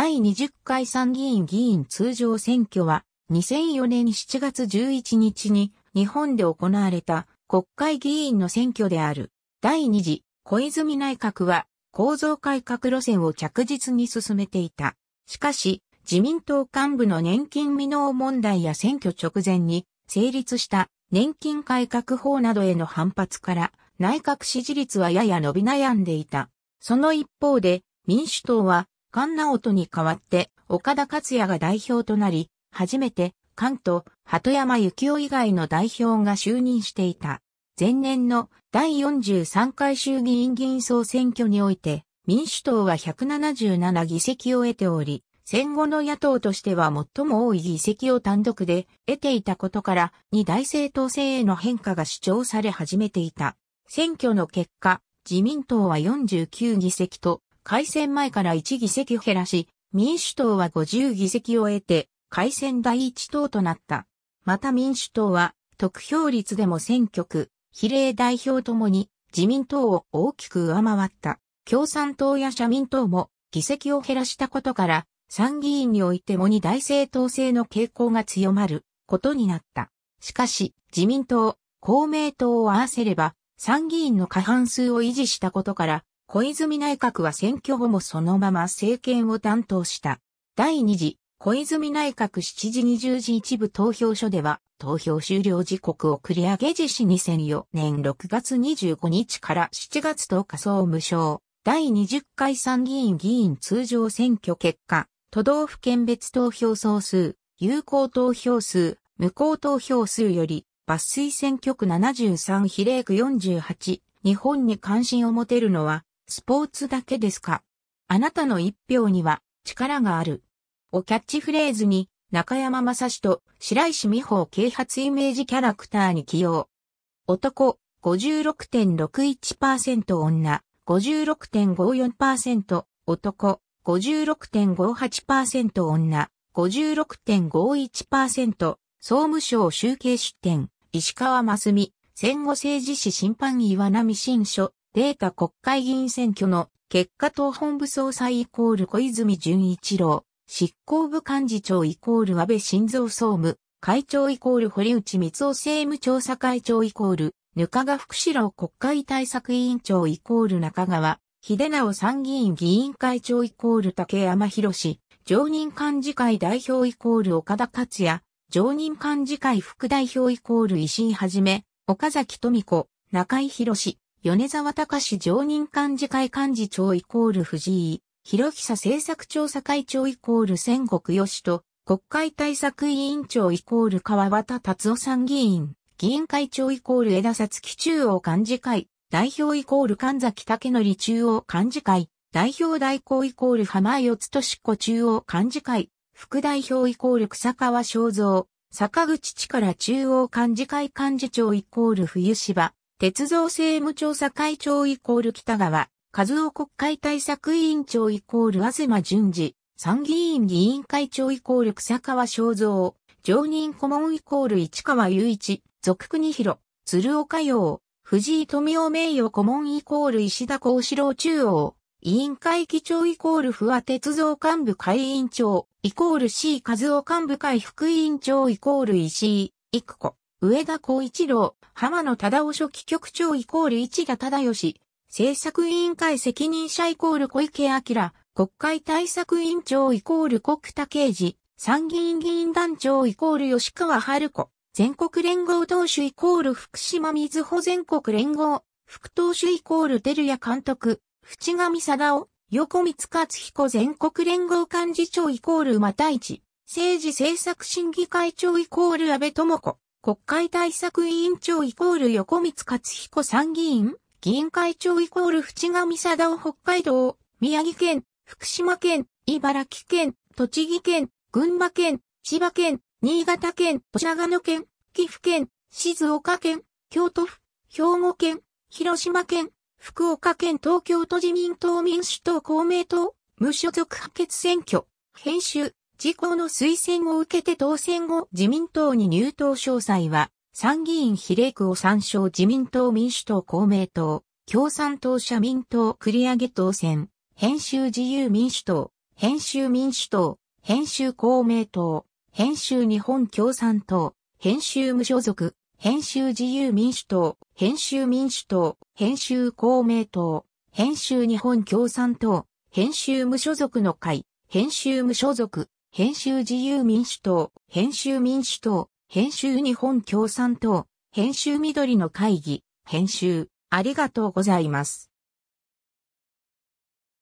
第20回参議院議員通常選挙は、2004年7月11日に日本で行われた国会議員の選挙である。第2次小泉内閣は構造改革路線を着実に進めていた。しかし、自民党幹部の年金未納問題や選挙直前に成立した年金改革法などへの反発から内閣支持率はやや伸び悩んでいた。その一方で民主党は菅直人に代わって岡田克也が代表となり、初めて関東、鳩山幸雄以外の代表が就任していた。前年の第43回衆議院議員総選挙において、民主党は177議席を得ており、戦後の野党としては最も多い議席を単独で得ていたことから、二大政党制への変化が主張され始めていた。選挙の結果、自民党は49議席と改選前から1議席減らし、民主党は50議席を得て、改選第一党となった。また民主党は、得票率でも選挙区、比例代表ともに自民党を大きく上回った。共産党や社民党も議席を減らしたことから、参議院においても二大政党制の傾向が強まることになった。しかし、自民党、公明党を合わせれば、参議院の過半数を維持したことから、小泉内閣は選挙後もそのまま政権を担当した。第2次、小泉内閣7時20時一部投票所では、投票終了時刻を繰り上げ実施2004年6月25日から7月10日総務省、第20回参議院議員通常選挙結果、都道府県別投票総数、有効投票数、無効投票数より、抜粋選挙区73比例区48、日本に関心を持てるのは、スポーツだけですかあなたの一票には力がある。をキャッチフレーズに、中山正史と白石美穂啓発イメージキャラクターに起用。男、56.61%女、56.54%男、56.58%女、56.51%総務省集計出展石川真澄、戦後政治史審判岩波新書、データ国会議員選挙の結果党本部総裁イコール小泉純一郎、執行部幹事長イコール安倍晋三総務、会長イコール堀内光雄政務調査会長イコール、かが福士郎国会対策委員長イコール中川、秀直参議院議員会長イコール竹山博士、常任幹事会代表イコール岡田克也、常任幹事会副代表イコール石井はじめ、岡崎富子、中井博士、米沢隆常任幹事会幹事長イコール藤井、広久政策調査会長イコール仙国義と、国会対策委員長イコール川端達夫参議院、議員会長イコール枝札樹中央幹事会、代表イコール神崎武則中央幹事会、代表代行イコール浜四つとしこ中央幹事会、副代表イコール草川正蔵、坂口力中央幹事会幹事長イコール冬芝、鉄道政務調査会長イコール北川、和夫国会対策委員長イコール東淳二、参議院議員会長イコール草川正三、常任顧問イコール市川雄一、俗国広、鶴岡洋、藤井富雄名誉顧問イコール石田幸四郎中央、委員会議長イコール不和鉄道幹部会委員長、イコール C 和夫幹部会副委員長イコール石井、育子。上田光一郎、浜野忠夫書記局長イコール市田忠義、政策委員会責任者イコール小池晃、国会対策委員長イコール国田刑二、参議院議員団長イコール吉川春子、全国連合党首イコール福島水穂全国連合、副党首イコール照屋監督、淵上貞夫、横光勝彦全国連合幹事長イコール馬太一、政治政策審議会長イコール安倍智子。国会対策委員長イコール横光勝彦参議院、議員会長イコール淵上貞夫北海道、宮城県、福島県、茨城県、栃木県、群馬県、千葉県、新潟県、長野県、岐阜県、静岡県、京都府、兵庫県、広島県、福岡県東京都自民党民主党公明党、無所属派決選挙、編集、自公の推薦を受けて当選後自民党に入党詳細は参議院比例区を参照自民党民主党公明党、共産党社民党繰り上げ当選、編集自由民主党、編集民主党、編集公明党、編集日本共産党、編集無所属、編集自由民主党、編集民主党、編集公明党、編集日本共産党、編集無所属の会、編集無所属、編集自由民主党、編集民主党、編集日本共産党、編集緑の会議、編集、ありがとうございます。